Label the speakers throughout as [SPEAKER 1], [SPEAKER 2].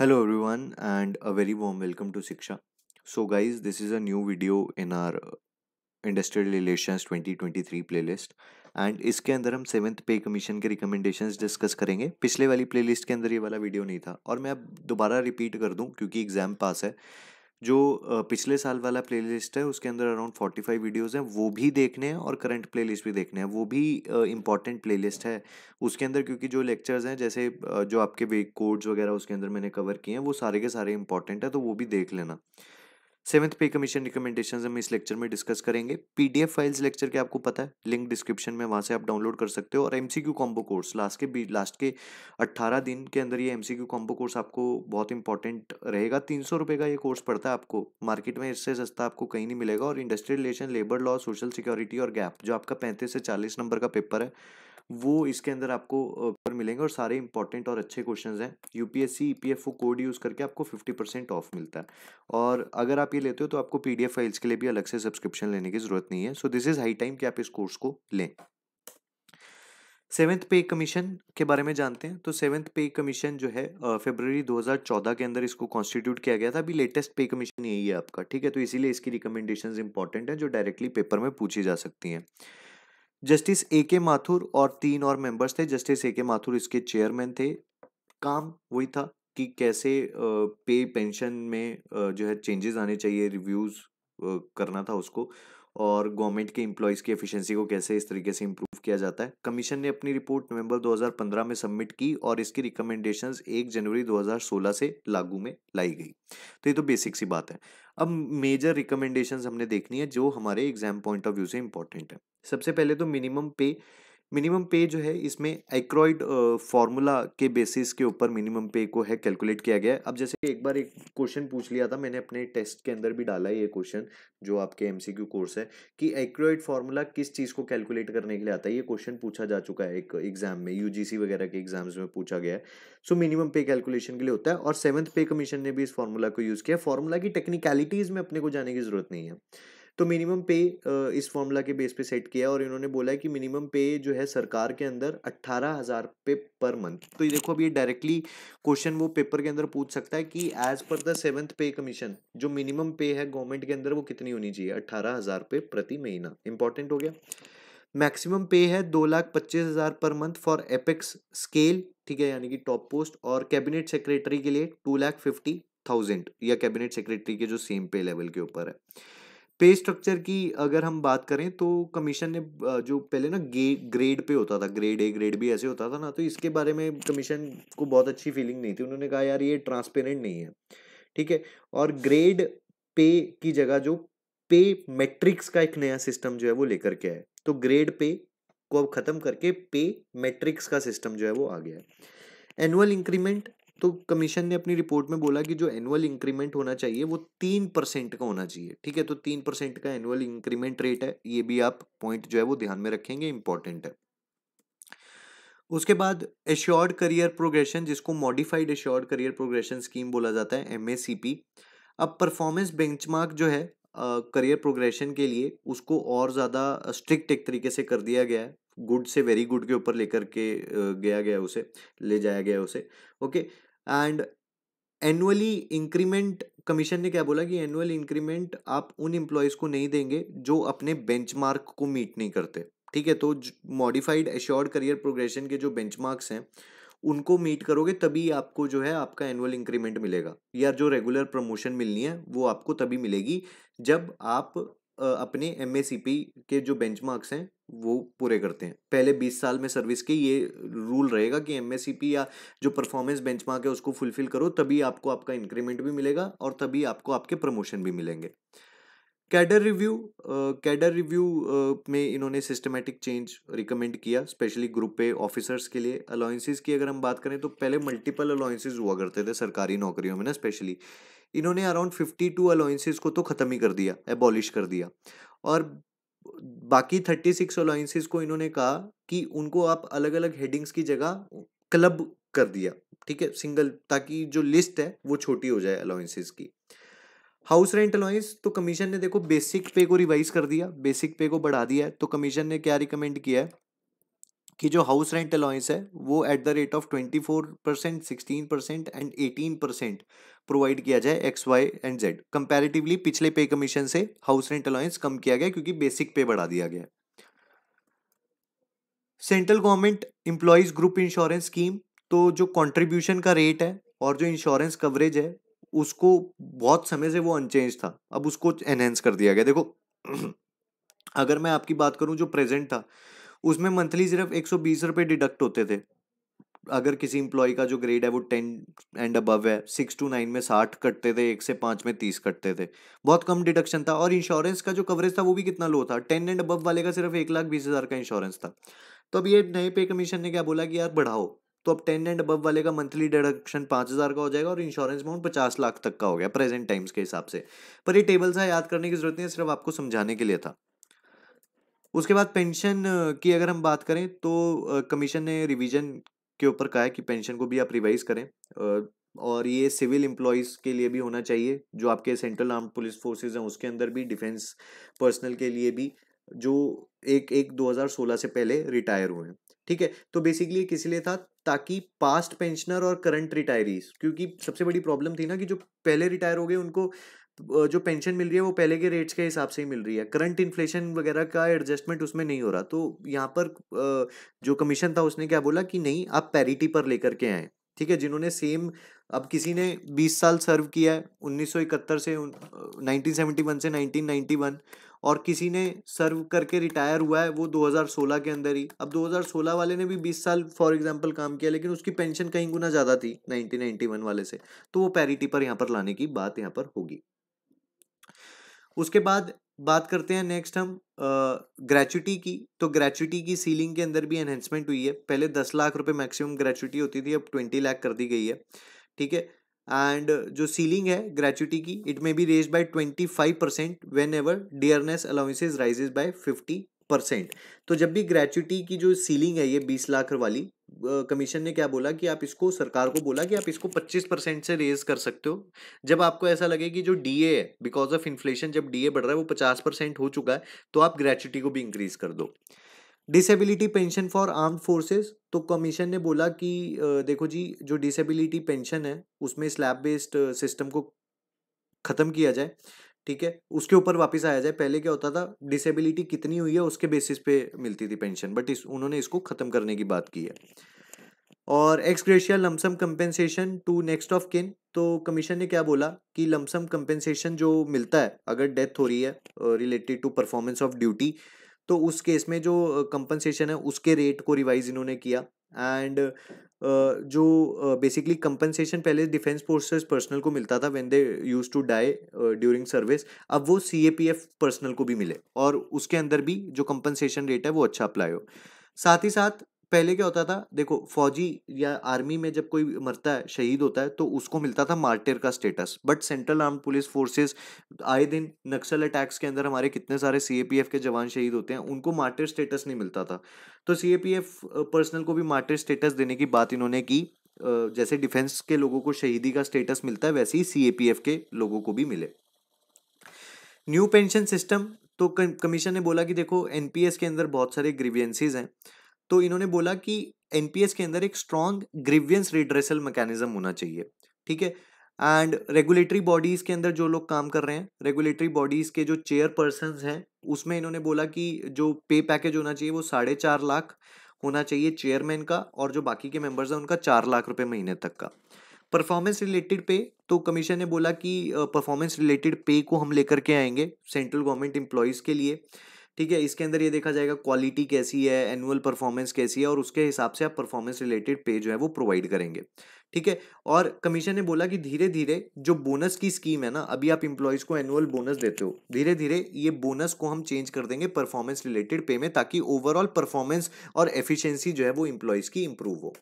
[SPEAKER 1] Hello everyone and a very warm welcome to Shiksha so guys, this is a new video in our industrial relation 2023 playlist and इसके अंदर हम seventh pay commission के recommendations discuss करेंगे पिछले वाली playlist के अंदर ये वाला वीडियो नहीं था और मैं अब दोबारा रिपीट कर दूँ क्योंकि एग्ज़ाम पास है जो पिछले साल वाला प्लेलिस्ट है उसके अंदर अराउंड फोर्टी फाइव वीडियोज़ हैं वो भी देखने हैं और करंट प्लेलिस्ट भी देखने हैं वो भी इंपॉर्टेंट प्लेलिस्ट है उसके अंदर क्योंकि जो लेक्चर्स हैं जैसे जो आपके वे कोड्स वगैरह उसके अंदर मैंने कवर किए हैं वो सारे के सारे इंपॉर्टेंट है तो वो भी देख लेना सेवन्थ पे कमीशन रिकमेंडेशन हम इस लेक्चर में डिस्कस करेंगे पीडीएफ फाइल्स लेक्चर के आपको पता है लिंक डिस्क्रिप्शन में वहां से आप डाउनलोड कर सकते हो और एमसीक्यू कॉम्बो कोर्स लास्ट के बीच लास्ट के अट्ठारह दिन के अंदर ये एमसीक्यू कॉम्बो कोर्स आपको बहुत इंपॉर्टेंट रहेगा तीन सौ रुपये का ये कोर्स पड़ता है आपको मार्केट में इससे सस्ता आपको कहीं नहीं मिलेगा और industrial relation labour law social security और गैप जो आपका पैंतीस से चालीस नंबर का पेपर है वो इसके अंदर आपको पर मिलेंगे और सारे इंपॉर्टेंट और अच्छे क्वेश्चन हैं यूपीएससी ईपीएफओ कोड यूज़ करके आपको फिफ्टी परसेंट ऑफ मिलता है और अगर आप ये लेते हो तो आपको पीडीएफ फाइल्स के लिए भी अलग से सब्सक्रिप्शन लेने की ज़रूरत नहीं है so this is high time कि आप इस कोर्स को लें सेवन्थ पे कमीशन के बारे में जानते हैं तो सेवन्थ पे कमीशन जो है फेबररी 2014 के अंदर इसको कॉन्स्टिट्यूट किया गया था अभी लेटेस्ट पे कमीशन यही है आपका ठीक है तो इसीलिए इसकी रिकमेंडेशंस इंपॉर्टेंट हैं जो डायरेक्टली पेपर में पूछी जा सकती हैं जस्टिस ए के माथुर और तीन और मेंबर्स थे जस्टिस ए के माथुर इसके चेयरमैन थे काम वही था कि कैसे पे पेंशन में जो है चेंजेस आने चाहिए रिव्यूज़ करना था उसको और गवर्नमेंट के एम्प्लॉयज़ की एफिशिएंसी को कैसे इस तरीके से इम्प्रूव किया जाता है कमीशन ने अपनी रिपोर्ट नवंबर 2015 में सबमिट की और इसकी रिकमेंडेशंस 1 जनवरी 2016 से लागू में लाई गई तो ये तो बेसिक सी बात है अब मेजर रिकमेंडेशंस हमने देखनी है जो हमारे एग्जाम पॉइंट ऑफ व्यू से इंपॉर्टेंट है सबसे पहले तो मिनिमम पे मिनिमम पे जो है इसमें एक्रॉइड फार्मूला के बेसिस के ऊपर मिनिमम पे को है कैलकुलेट किया गया है अब जैसे कि एक बार एक क्वेश्चन पूछ लिया था मैंने अपने टेस्ट के अंदर भी डाला है ये क्वेश्चन जो आपके एमसीक्यू कोर्स है कि एक्रॉइड फार्मूला किस चीज़ को कैलकुलेट करने के लिए आता है ये क्वेश्चन पूछा जा चुका है एक एग्जाम में यूजीसी वगैरह के एग्जाम्स में पूछा गया है सो मिनिमम पे कैलकुलेशन के लिए होता है और सेवन्थ पे कमीशन ने भी इस फार्मूला को यूज़ किया फार्मूला की टेक्निकलिटीज़ में अपने को जाने की जरूरत नहीं है तो मिनिमम पे इस फॉर्मूला के बेस पे सेट किया और इन्होंने बोला है कि मिनिमम पे जो है सरकार के अंदर अट्ठारह हज़ार पे पर मंथ तो ये देखो अब ये डायरेक्टली क्वेश्चन वो पेपर के अंदर पूछ सकता है कि as per the seventh pay commission जो मिनिमम पे है गवर्नमेंट के अंदर वो कितनी होनी चाहिए अट्ठारह हज़ार पे प्रति महीना इंपॉर्टेंट हो गया मैक्सिमम पे है दो लाख पच्चीस हज़ार per month for apex scale ठीक है यानी कि टॉप पोस्ट और कैबिनेट सेक्रेटरी के लिए टू लाख फिफ्टी थाउजेंड या कैबिनेट सेक्रेटरी के जो सेम पे लेवल के ऊपर है पे स्ट्रक्चर की अगर हम बात करें तो कमीशन ने जो पहले ना गे ग्रेड पे होता था ग्रेड ए ग्रेड भी ऐसे होता था ना तो इसके बारे में कमीशन को बहुत अच्छी फीलिंग नहीं थी उन्होंने कहा यार ये ट्रांसपेरेंट नहीं है ठीक है और ग्रेड पे की जगह जो पे मैट्रिक्स का एक नया सिस्टम जो है वो लेकर के आए तो ग्रेड पे को अब ख़त्म करके पे मैट्रिक्स का सिस्टम जो है वो आ गया है एनुअल इंक्रीमेंट तो कमीशन ने अपनी रिपोर्ट में बोला कि जो एनुअल इंक्रीमेंट होना चाहिए वो तीन परसेंट का होना चाहिए ठीक है तो तीन परसेंट का एनुअल इंक्रीमेंट रेट है ये भी आप पॉइंट जो है वो ध्यान में रखेंगे इंपॉर्टेंट है उसके बाद एश्योर्ड करियर प्रोग्रेशन जिसको modified assured career progression scheme बोला जाता है एम अब परफॉर्मेंस बेंच जो है करियर uh, प्रोग्रेशन के लिए उसको और ज़्यादा स्ट्रिक्ट एक तरीके से कर दिया गया है गुड से वेरी गुड के ऊपर लेकर के गया गया उसे ले जाया गया उसे okay okay? And annually increment commission ने क्या बोला कि एनुअल इंक्रीमेंट आप उन एम्प्लॉयज़ को नहीं देंगे जो अपने बेंचमार्क को मीट नहीं करते ठीक है तो मॉडिफाइड एश्योर्ड करियर प्रोग्रेशन के जो बेंचमार्क्स हैं उनको मीट करोगे तभी आपको जो है आपका एनुअल इंक्रीमेंट मिलेगा या जो रेगुलर प्रमोशन मिलनी है वो आपको तभी मिलेगी जब आप अपने एम के जो बेंच हैं वो पूरे करते हैं पहले बीस साल में सर्विस के ये रूल रहेगा कि एम या जो परफॉर्मेंस बेंच है उसको फुलफिल करो तभी आपको आपका इंक्रीमेंट भी मिलेगा और तभी आपको आपके प्रमोशन भी मिलेंगे कैडर रिव्यू कैडर रिव्यू में इन्होंने सिस्टमेटिक चेंज रिकमेंड किया स्पेशली ग्रुप पे ऑफिसर्स के लिए अलाउंसेस की अगर हम बात करें तो पहले मल्टीपल अलाउंसेस हुआ करते थे सरकारी नौकरियों में ना स्पेशली इन्होंने अराउंड फिफ्टी टू अलाउंसेस को तो ख़त्म ही कर दिया एबॉलिश कर दिया और बाकी थर्टी सिक्स अलाइंसिस को इन्होंने कहा कि उनको आप अलग अलग हेडिंग्स की जगह क्लब कर दिया ठीक है सिंगल ताकि जो लिस्ट है वो छोटी हो जाए अलाउंसेस की हाउस रेंट अलाउंस तो कमीशन ने देखो बेसिक पे को रिवाइज कर दिया बेसिक पे को बढ़ा दिया है तो कमीशन ने क्या रिकमेंड किया है कि जो हाउस रेंट अलाउंस है वो at the rate of twenty four percent sixteen percent and eighteen percent provide किया जाए X Y and Z comparatively पिछले पे कमीशन से हाउस रेंट अलाउंस कम किया गया क्योंकि बेसिक पे बढ़ा दिया गया central government employees group insurance scheme तो जो कॉन्ट्रीब्यूशन का रेट है और जो इंश्योरेंस कवरेज है उसको बहुत समय से वो अनचेंज था अब उसको एनहेंस कर दिया गया देखो अगर मैं आपकी बात करूं जो प्रेजेंट था उसमें मंथली सिर्फ एक सौ बीस रुपये डिडक्ट होते थे अगर किसी इम्प्लॉय का जो ग्रेड है वो टेन एंड अबव है सिक्स टू नाइन में साठ कटते थे एक से पाँच में तीस कटते थे बहुत कम डिडक्शन था और इंश्योरेंस का जो कवरेज था वो भी कितना लो था टेन एंड अबव वाले का सिर्फ एक लाख बीस हज़ार का इंश्योरेंस था तो अब ये नए पे कमीशन ने क्या बोला कि यार बढ़ाओ तो अब टेन एंड अबव वाले का मंथली डिडक्शन पाँच हज़ार का हो जाएगा और इंश्योरेंस अमाउंट पचास लाख तक का हो गया प्रेजेंट टाइम्स के हिसाब से पर ये टेबल्स हाँ याद करने की जरूरत नहीं है सिर्फ आपको समझाने के लिए था उसके बाद पेंशन की अगर हम बात करें तो कमीशन ने रिवीजन के ऊपर कहा है कि पेंशन को भी आप रिवाइज करें और ये सिविल एम्प्लॉयज़ के लिए भी होना चाहिए जो आपके सेंट्रल आर्म पुलिस फोर्सेज हैं उसके अंदर भी डिफेंस पर्सनल के लिए भी जो एक एक 2016 से पहले रिटायर हुए हैं ठीक है तो बेसिकली किस लिए था ताकि पास्ट पेंशनर और करंट रिटायरीज क्योंकि सबसे बड़ी प्रॉब्लम थी ना कि जो पहले रिटायर हो गए उनको जो पेंशन मिल रही है वो पहले के रेट्स के हिसाब से ही मिल रही है करंट इन्फ्लेशन वगैरह का एडजस्टमेंट उसमें नहीं हो रहा तो यहाँ पर जो कमीशन था उसने क्या बोला कि नहीं आप पैरिटी पर लेकर के आए ठीक है जिन्होंने सेम अब किसी ने 20 साल सर्व किया है उन्नीस से 1971 से 1991 और किसी ने सर्व करके रिटायर हुआ है वो 2016 के अंदर ही अब 2016 वाले ने भी 20 साल फॉर एग्जांपल काम किया लेकिन उसकी पेंशन कहीं गुना ज़्यादा थी 1991 वाले से तो वो पैरिटी पर यहाँ पर लाने की बात यहाँ पर होगी उसके बाद बात करते हैं नेक्स्ट हम ग्रेचुटी की तो ग्रेचुटी की सीलिंग के अंदर भी एनहेंसमेंट हुई है पहले दस लाख रुपए मैक्सिमम ग्रेचुटी होती थी अब ट्वेंटी लाख कर दी गई है ठीक है एंड जो सीलिंग है ग्रेचुटी की it may be raise by twenty five percent whenever dearness allowances rises by fifty percent तो जब भी ग्रेचुटी की जो सीलिंग है ये बीस लाख वाली कमीशन ने क्या बोला कि आप इसको सरकार को बोला कि आप इसको 25 परसेंट से रेज कर सकते हो जब आपको ऐसा लगे कि जो डीए है बिकॉज ऑफ इन्फ्लेशन जब डीए बढ़ रहा है वो 50 परसेंट हो चुका है तो आप ग्रेचुटी को भी इंक्रीज कर दो disability pension for arm forces तो कमीशन ने बोला कि देखो जी जो डिसेबिलिटी पेंशन है उसमें स्लैब बेस्ड सिस्टम को ख़त्म किया जाए ठीक है उसके ऊपर वापस आया जाए पहले क्या होता था डिसेबिलिटी कितनी हुई है उसके बेसिस पे मिलती थी पेंशन बट इस उन्होंने इसको ख़त्म करने की बात की है और ex lump sum compensation to next of kin तो कमीशन ने क्या बोला कि लमसम कंपेंसेशन जो मिलता है अगर डेथ हो रही है related to performance of duty तो उस केस में जो कंपनसेशन है उसके रेट को रिवाइज इन्होंने किया एंड जो बेसिकली कंपनसेशन पहले डिफेंस फोर्सेस पर्सनल को मिलता था when they use to die during service अब वो सी पर्सनल को भी मिले और उसके अंदर भी जो कंपनसेशन रेट है वो अच्छा अप्लाई हो साथ ही साथ पहले क्या होता था देखो फौजी या आर्मी में जब कोई मरता है शहीद होता है तो उसको मिलता था मार्टिर का status but central arm police forces आए दिन नक्सल अटैक्स के अंदर हमारे कितने सारे सीएपीएफ के जवान शहीद होते हैं उनको मार्टिर स्टेटस नहीं मिलता था तो सीएपीएफ पर्सनल को भी मार्टिर स्टेटस देने की बात इन्होंने की जैसे डिफेंस के लोगों को शहीदी का स्टेटस मिलता है वैसे ही सी के लोगों को भी मिले न्यू पेंशन सिस्टम तो कमीशन ने बोला कि देखो एनपीएस के अंदर बहुत सारे ग्रीवियंसीज हैं तो इन्होंने बोला कि एनपीएस के अंदर एक स्ट्रॉन्ग ग्रीवियंस रिड्रेसल मैकेनिज्म होना चाहिए ठीक है एंड रेगुलेटरी बॉडीज़ के अंदर जो लोग काम कर रहे हैं रेगुलेटरी बॉडीज़ के जो चेयर पर्सन हैं उसमें इन्होंने बोला कि जो पे पैकेज होना चाहिए वो साढ़े चार लाख होना चाहिए चेयरमैन का और जो बाकी के मेंबर्स हैं उनका चार लाख रुपए महीने तक का परफॉर्मेंस रिलेटेड पे तो कमीशन ने बोला कि परफॉर्मेंस रिलेटेड पे को हम लेकर के आएंगे सेंट्रल गवर्नमेंट एम्प्लॉयज़ के लिए ठीक है इसके अंदर ये देखा जाएगा क्वालिटी कैसी है एनुअल परफॉर्मेंस कैसी है और उसके हिसाब से आप परफॉर्मेंस रिलेटेड पे जो है वो प्रोवाइड करेंगे ठीक है और कमीशन ने बोला कि धीरे धीरे जो बोनस की स्कीम है ना अभी आप इंप्लॉयज़ को एनुअल बोनस देते हो धीरे धीरे ये बोनस को हम चेंज कर देंगे परफॉर्मेंस रिलेटेड पे में ताकि ओवरऑल परफॉर्मेंस और एफिशियंसी जो है वो इंप्लॉयज की इम्प्रूव हो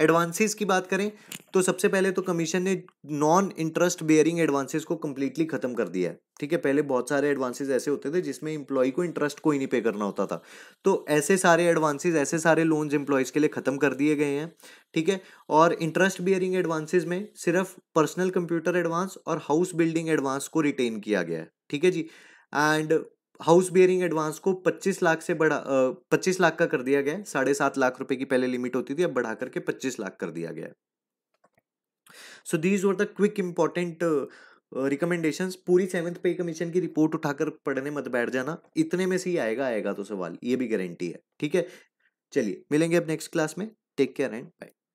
[SPEAKER 1] एडवांसेस की बात करें तो सबसे पहले तो कमीशन ने नॉन इंटरेस्ट बेयरिंग एडवांसेस को कम्प्लीटली ख़त्म कर दिया है ठीक है पहले बहुत सारे एडवांसेस ऐसे होते थे जिसमें एम्प्लॉय को इंटरेस्ट कोई नहीं पे करना होता था तो ऐसे सारे एडवांसेस ऐसे सारे लोन्स एम्प्लॉयज़ के लिए ख़त्म कर दिए गए हैं ठीक है और इंटरेस्ट बियरिंग एडवांसेस में सिर्फ पर्सनल कंप्यूटर एडवांस और हाउस बिल्डिंग एडवांस को रिटेन किया गया है ठीक है जी एंड हाउस बियरिंग एडवांस को पच्चीस लाख से बढ़ा पच्चीस लाख का कर दिया गया है साढ़े सात लाख रुपए की पहले लिमिट होती थी अब बढ़ा करके पच्चीस लाख कर दिया गया है so these were the quick important recommendations पूरी सेवन्थ पे कमीशन की रिपोर्ट उठाकर पढ़ने मत बैठ जाना इतने में से ही आएगा आएगा तो सवाल ये भी गारंटी है ठीक है चलिए मिलेंगे अब नेक्स्ट क्लास में टेक केयर एंड बाय